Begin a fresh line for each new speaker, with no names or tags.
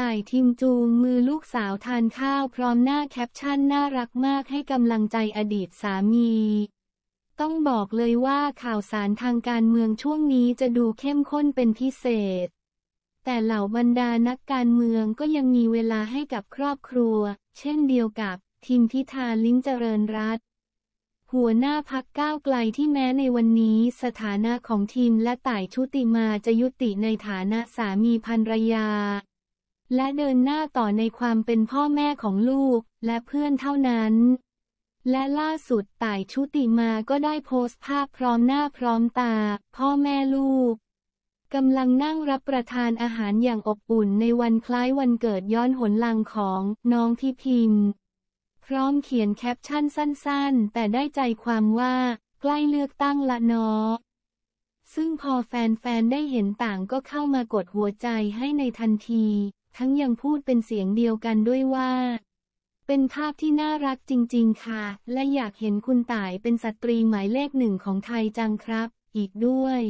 ต่ทิมจูงมือลูกสาวทานข้าวพร้อมหน้าแคปชั่นน่ารักมากให้กำลังใจอดีตสามี ต้องบอกเลยว่าข่าวสารทางการเมืองช่วงนี้จะดูเข้มข้นเป็นพิเศษ แต่เหล่าบรรดานักการเมืองก็ยังมีเวลาให้กับครอบครัว เช่นเดียวกับทิมพิธาลิ้มเจริญรัตหัวหน้าพักก้าวไกลที่แม้ในวันนี้ สถานะของทีมและไต่ชุติมาจะยุติในฐานะสามีภรรยาและเดินหน้าต่อในความเป็นพ่อแม่ของลูกและเพื่อนเท่านั้น และล่าสุดต่ายชุติมาก็ได้โพสต์ภาพพร้อมหน้าพร้อมตา พ่อแม่ลูกกำลังนั่งรับประทานอาหารอย่างอบอุ่นในวันคล้ายวันเกิดย้อนหนลังของน้องที่พิมพ์พร้อมเขียนแคปชั่นสั้นๆ แต่ได้ใจความว่า ใกล้เลือกตั้งละนนอซึ่งพอแฟน ๆ ได้เห็นต่างก็เข้ามากดหัวใจให้ในทันทีทั้งยังพูดเป็นเสียงเดียวกันด้วยว่า เป็นภาพที่น่ารักจริงๆค่ะ และอยากเห็นคุณต่ายเป็นสตรีหมายเลขหนึ่งของไทยจังครับ อีกด้วย